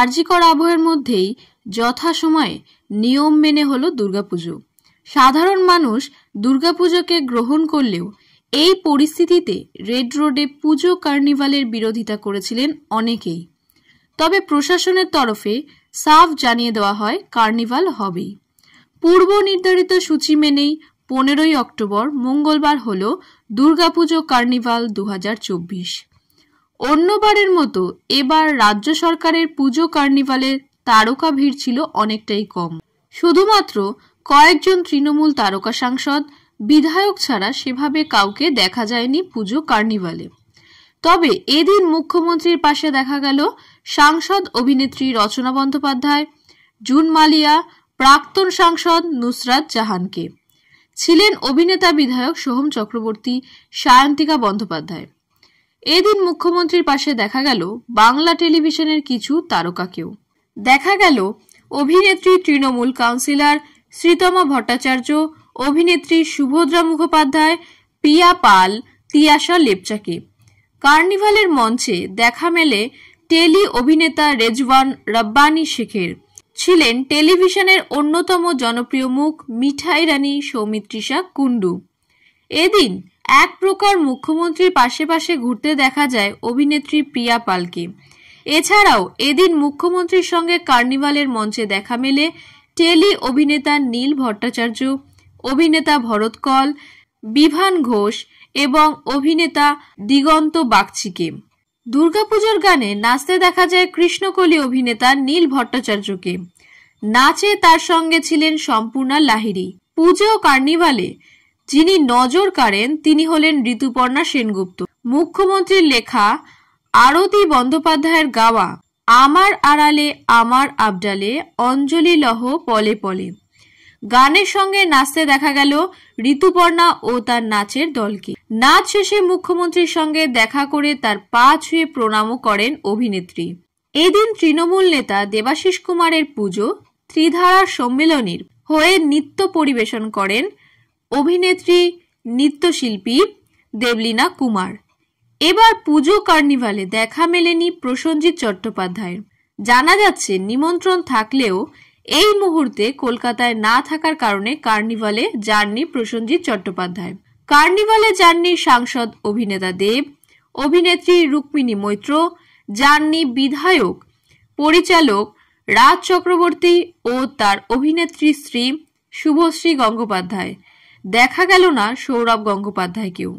আর্যিকর আবহের মধ্যেই যথাসময়ে নিয়ম মেনে হল দুর্গাপুজো সাধারণ মানুষ দুর্গাপুজোকে গ্রহণ করলেও এই পরিস্থিতিতে রেড রোডে পুজো কার্নিভালের বিরোধিতা করেছিলেন অনেকেই তবে প্রশাসনের তরফে সাফ জানিয়ে দেওয়া হয় কার্নিভাল হবেই পূর্ব নির্ধারিত সূচি মেনেই পনেরোই অক্টোবর মঙ্গলবার হল দুর্গাপুজো কার্নিভাল দু অন্যবারের মতো এবার রাজ্য সরকারের পুজো কার্নিভালে তারকা ভিড় ছিল অনেকটাই কম শুধুমাত্র কয়েকজন তৃণমূল তারকা সাংসদ বিধায়ক ছাড়া সেভাবে কাউকে দেখা যায়নি পুজো কার্নিভালে তবে এদিন মুখ্যমন্ত্রীর পাশে দেখা গেল সাংসদ অভিনেত্রী রচনা বন্দ্যোপাধ্যায় জুন মালিয়া প্রাক্তন সাংসদ নুসরাত জাহানকে ছিলেন অভিনেতা বিধায়ক সোহম চক্রবর্তী সায়ন্তিকা বন্দ্যোপাধ্যায় এদিন মুখ্যমন্ত্রীর পাশে দেখা গেল বাংলা টেলিভিশনের কিছু তারকাকেও দেখা গেল অভিনেত্রী তৃণমূল কাউন্সিলর শ্রীতমা ভট্টাচার্য অভিনেত্রী সুভদ্রা মুখোপাধ্যায় পিয়া পাল তিয়াশা লেপচাকে কার্নিভালের মঞ্চে দেখা মেলে টেলি অভিনেতা রেজওয়ান রব্বানি শেখের ছিলেন টেলিভিশনের অন্যতম জনপ্রিয় মুখ মিঠাই রানী সৌমিত্রিষা কুণ্ডু এদিন এক প্রকার মুখ্যমন্ত্রীর পাশে পাশে ঘুরতে দেখা যায় অভিনেত্রী প্রিয়া পালকে এছাড়াও এদিন মুখ্যমন্ত্রীর সঙ্গে কার্নিভালের মঞ্চে দেখা মেলে টেলি অভিনেতা নীল ভট্টাচার্য অভিনেতা ভরত কল বিভান ঘোষ এবং অভিনেতা দিগন্ত বাগচিকে দুর্গাপুজোর গানে নাচতে দেখা যায় কৃষ্ণকলি অভিনেতা নীল ভট্টাচার্যকে নাচে তার সঙ্গে ছিলেন সম্পূর্ণা লাহিড়ি পুজো কার্নিভালে যিনি নজর কাড়েন তিনি হলেন ঋতুপর্ণা সেনগুপ্ত মুখ্যমন্ত্রীর লেখা আরতি বন্দ্যোপাধ্যায়ের গাওয়া আমার আড়ালে আমার আবডালে অঞ্জলি লহ পলে পলে গানের সঙ্গে নাচতে দেখা গেল ঋতুপর্ণা ও তার নাচের দলকে নাচ শেষে মুখ্যমন্ত্রীর সঙ্গে দেখা করে তার পা ছুঁয়ে প্রণামও করেন অভিনেত্রী এদিন তৃণমূল নেতা দেবাশিস কুমারের পুজো ত্রিধারা সম্মেলনের হয়ে নৃত্য পরিবেশন করেন অভিনেত্রী নৃত্যশিল্পী দেবলীনা কুমার এবার পুজো কার্নিভালে দেখা মেলেনি প্রসঞ্জিৎ চট্টোপাধ্যায়ের জানা যাচ্ছে নিমন্ত্রণ থাকলেও এই মুহূর্তে কলকাতায় না থাকার কারণে কার্নিভালে যাননি প্রসঞ্জিৎ চট্টোপাধ্যায় কার্নিভালে যাননি সাংসদ অভিনেতা দেব অভিনেত্রী রুক্মিণী মৈত্র যাননি বিধায়ক পরিচালক রাজ চক্রবর্তী ও তার অভিনেত্রী স্ত্রী শুভশ্রী গঙ্গোপাধ্যায় দেখা গেল না সৌরভ গঙ্গোপাধ্যায়কেও